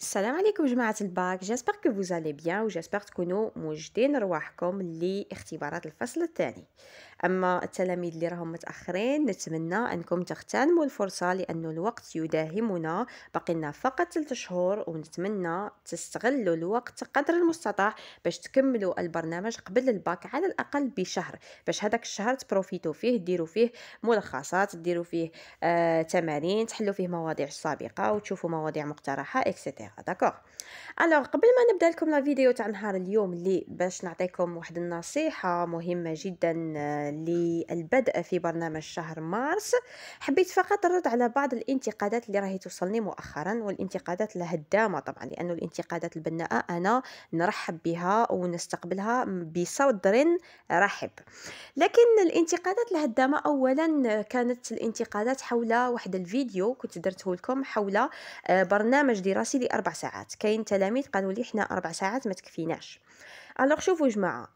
السلام عليكم جماعة الباك جاسبر كو فوزالي بيان و جاسبر تكونو موجدين رواحكم لاختبارات الفصل الثاني أما التلاميذ اللي راهم متأخرين نتمنى أنكم تغتنموا الفرصة لأن الوقت يداهمنا بقينا فقط 3 شهور ونتمنى تستغلوا الوقت قدر المستطاع باش تكملوا البرنامج قبل الباك على الأقل بشهر باش هذاك الشهر تبروفيتو فيه ديروا فيه ملخصات ديروا فيه آه تمارين تحلوا فيه مواضيع سابقة وتشوفوا مواضيع مقترحة اكسيتيرا داكوغ الوغ قبل ما نبدا لكم لا فيديو تاع نهار اليوم اللي باش نعطيكم واحد النصيحة مهمة جدا آه، للبدء في برنامج شهر مارس حبيت فقط نرد على بعض الانتقادات اللي راهي توصلني مؤخرا والانتقادات الهدامه طبعا لانه الانتقادات البناءه انا نرحب بها ونستقبلها بصدر رحب لكن الانتقادات الهدامه اولا كانت الانتقادات حول واحد الفيديو كنت درته لكم حول آه، برنامج دراسي لاربع ساعات كاين تلاميذ قالوا لي حنا اربع ساعات ما تكفيناش الوغ شوفوا جماعه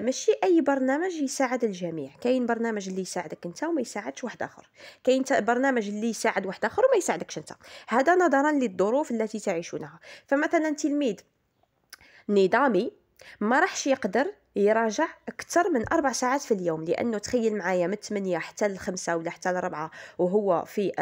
ماشي اي برنامج يساعد الجميع كاين برنامج اللي يساعدك انت وما يساعدش واحد اخر كاين برنامج اللي يساعد واحد اخر وما يساعدكش انت هذا نظرا للظروف التي تعيشونها فمثلا تلميذ نظامي ما راحش يقدر يراجع اكثر من اربع ساعات في اليوم لانه تخيل معايا من 8 حتى الخمسة ولا حتى الربعة وهو في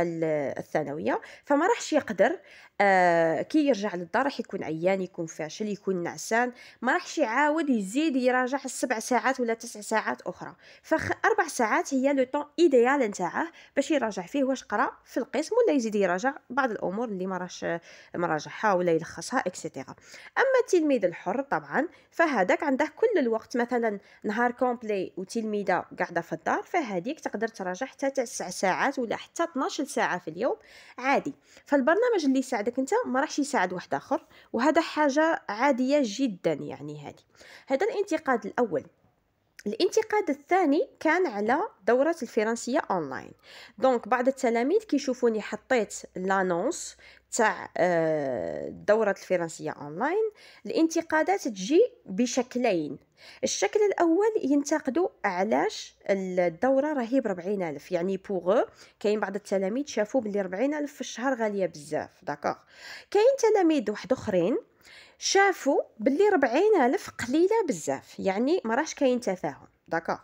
الثانويه فما راحش يقدر آه، كي يرجع للدار راح يكون عيان يكون فاشل يكون نعسان ما راحش يعاود يزيد يراجع السبع ساعات ولا تسع ساعات اخرى فاربع ساعات هي لو طون ايديال نتاعه باش يراجع فيه واش قرا في القسم ولا يزيد يراجع بعض الامور اللي ما راش مراجعها ولا يلخصها اكسيتيرا اما التلميذ الحر طبعا فهذاك عنده كل الوقت وقت مثلا نهار كومبلي وتلميذه قاعده في الدار فهذيك تقدر تراجع حتى 9 ساعات ولا حتى 12 ساعه في اليوم عادي فالبرنامج اللي يساعدك انت ما راحش يساعد واحد اخر وهذا حاجه عاديه جدا يعني هذه هذا الانتقاد الاول الانتقاد الثاني كان على دورة الفرنسية اونلاين دونك بعض التلاميذ كيشوفوني حطيت لانونس تاع آه، دورة الفرنسية اونلاين الانتقادات تجي بشكلين الشكل الاول ينتقدوا علاش الدورة راهي ب ألف يعني بوغ كاين بعض التلاميذ شافوا بلي ألف في الشهر غالية بزاف داكوغ كاين تلاميذ واحد اخرين شافوا باللي الف قليله بزاف يعني ما كاين تفاهم داكوغ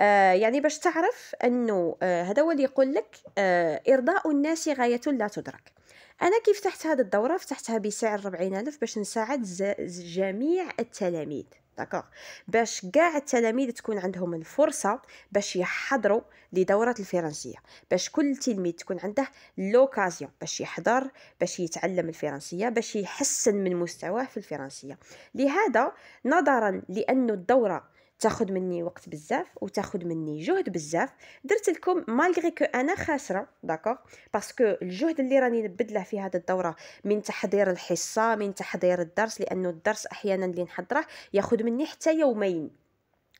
آه يعني باش تعرف انه آه هذا هو اللي يقول لك آه ارضاء الناس غايه لا تدرك انا كيف فتحت هذه الدوره فتحتها بسعر ربعين الف باش نساعد جميع التلاميذ داكوغ باش كاع التلاميذ تكون عندهم الفرصه باش يحضروا لدوره الفرنسيه باش كل تلميذ تكون عنده لوكازيون باش يحضر باش يتعلم الفرنسيه باش يحسن من مستواه في الفرنسيه لهذا نظرا لانه الدوره تاخد مني وقت بزاف وتاخد مني جهد بزاف درت لكم مالغري كو انا خاسره داكوغ باسكو الجهد اللي راني نبدله في هذه الدوره من تحضير الحصه من تحضير الدرس لانه الدرس احيانا اللي نحضره ياخذ مني حتى يومين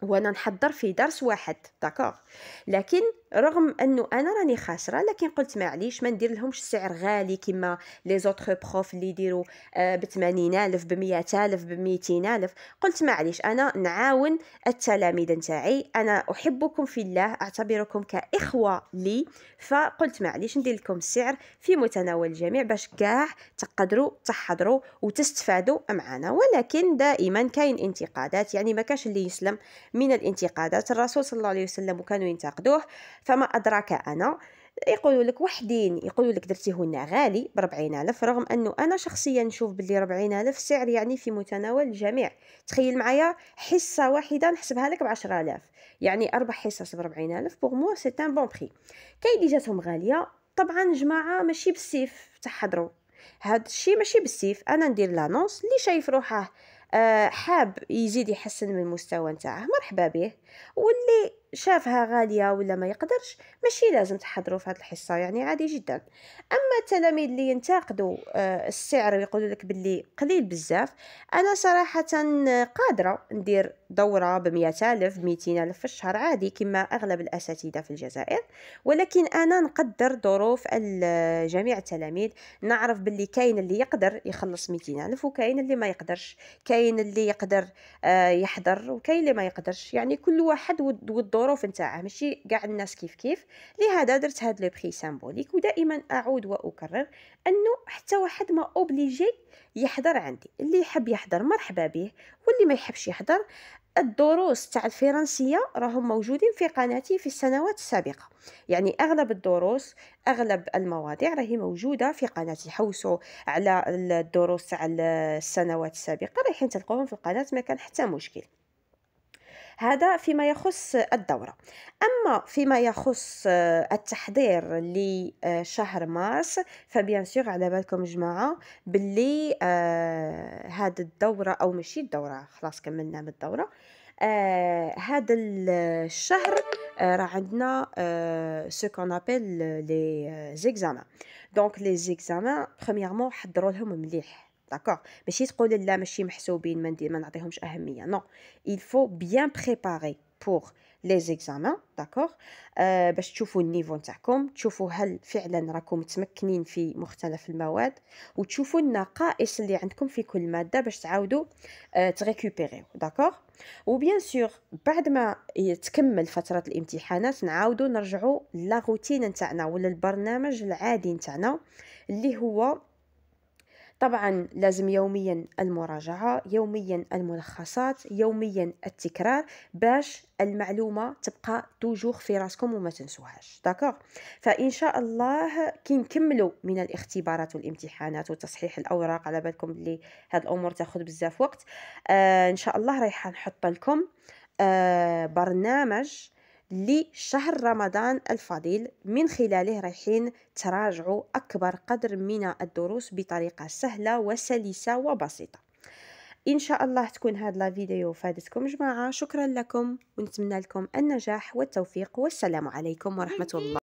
وانا نحضر في درس واحد داكوغ لكن رغم انه انا راني خاسره لكن قلت معليش ما ندير لهمش سعر غالي كما لي زوتر بروف اللي يديروا ب 80000 ب 100000 ب 200000 قلت معليش انا نعاون التلاميذ نتاعي انا احبكم في الله اعتبركم كاخوه لي فقلت معليش ندير لكم السعر في متناول الجميع باش كاع تقدروا تحضروا وتستفادوا معنا ولكن دائما كاين انتقادات يعني ما كاش اللي يسلم من الانتقادات الرسول صلى الله عليه وسلم كانوا ينتقدوه فما أدراك أنا يقولوا لك وحدين يقولوا لك درتيه هنا غالي بربعين ألف رغم أنه أنا شخصيا نشوف باللي ربعين ألف سعر يعني في متناول الجميع تخيل معايا حصة واحدة نحسبها لك بعشرة ألاف يعني أربع حصص بربعين ألف بوغ موا سي ان بون بري كاين اللي جاتهم غالية طبعا جماعة ماشي بالسيف تحضروا هذا الشيء ماشي بالسيف أنا ندير لانونس اللي شايف روحه آه، حاب يزيد يحسن من المستوى نتاعه مرحبا به واللي شافها غالية ولا ما يقدرش ماشي لازم تحضروا في هذه الحصة يعني عادي جدا أما التلاميذ اللي ينتقدوا آه، السعر ويقولوا لك باللي قليل بزاف أنا صراحة آه، قادرة ندير دورة بمئة ألف بمئتين ألف في الشهر عادي كما أغلب الأساتذة في الجزائر ولكن أنا نقدر ظروف جميع التلاميذ نعرف باللي كاين اللي يقدر يخلص مئتين ألف وكاين اللي ما يقدرش كاين اللي يقدر آه، يحضر وكاين اللي ما يقدرش يعني كل واحد والظروف نتاعه ماشي كاع الناس كيف كيف لهذا درت هاد لو بري سامبوليك ودائما أعود وأكرر أنه حتى واحد ما أوبليجي يحضر عندي اللي يحب يحضر مرحبا به واللي ما يحبش يحضر الدروس تاع الفرنسيه راهم موجودين في قناتي في السنوات السابقه يعني اغلب الدروس اغلب المواضيع راهي موجوده في قناتي حوسوا على الدروس تاع السنوات السابقه رايحين تلقوهم في القناه ما كان حتى مشكل هذا فيما يخص الدورة أما فيما يخص آه، التحضير لشهر آه، مارس فبيان سيغ على بالكم جماعة باللي آه، هاد الدورة أو ماشي الدورة خلاص كملنا من الدورة هذا الشهر راه عندنا سو كون ابيل لي زيكزامان دونك لي زيكزامان برومييرمون حضروا لهم مليح داكوغ ماشي تقول لا ماشي محسوبين ما ندير ما نعطيهمش اهميه نو الفو بيان préparer pour لي زيكزامان داكوغ باش تشوفوا النيفو نتاعكم تشوفوا هل فعلا راكم متمكنين في مختلف المواد وتشوفوا النقائص اللي عندكم في كل ماده باش تعاودوا آه، تريكوبيريو داكوغ وبيان سور بعد ما تكمل فتره الامتحانات نعاودوا نرجعوا لا روتين نتاعنا ولا البرنامج العادي نتاعنا اللي هو طبعا لازم يوميا المراجعة يوميا الملخصات يوميا التكرار باش المعلومة تبقى توجور في راسكم وما تنسوهاش داكوغ فإن شاء الله كي نكملوا من الاختبارات والامتحانات وتصحيح الأوراق على بالكم بلي هاد الأمور تاخذ بزاف وقت آه إن شاء الله رايحة نحط لكم آه برنامج لشهر رمضان الفضيل من خلاله رايحين تراجعوا أكبر قدر من الدروس بطريقة سهلة وسلسة وبسيطة إن شاء الله تكون هاد لا فيديو فادتكم جماعة شكرا لكم ونتمنى لكم النجاح والتوفيق والسلام عليكم ورحمة الله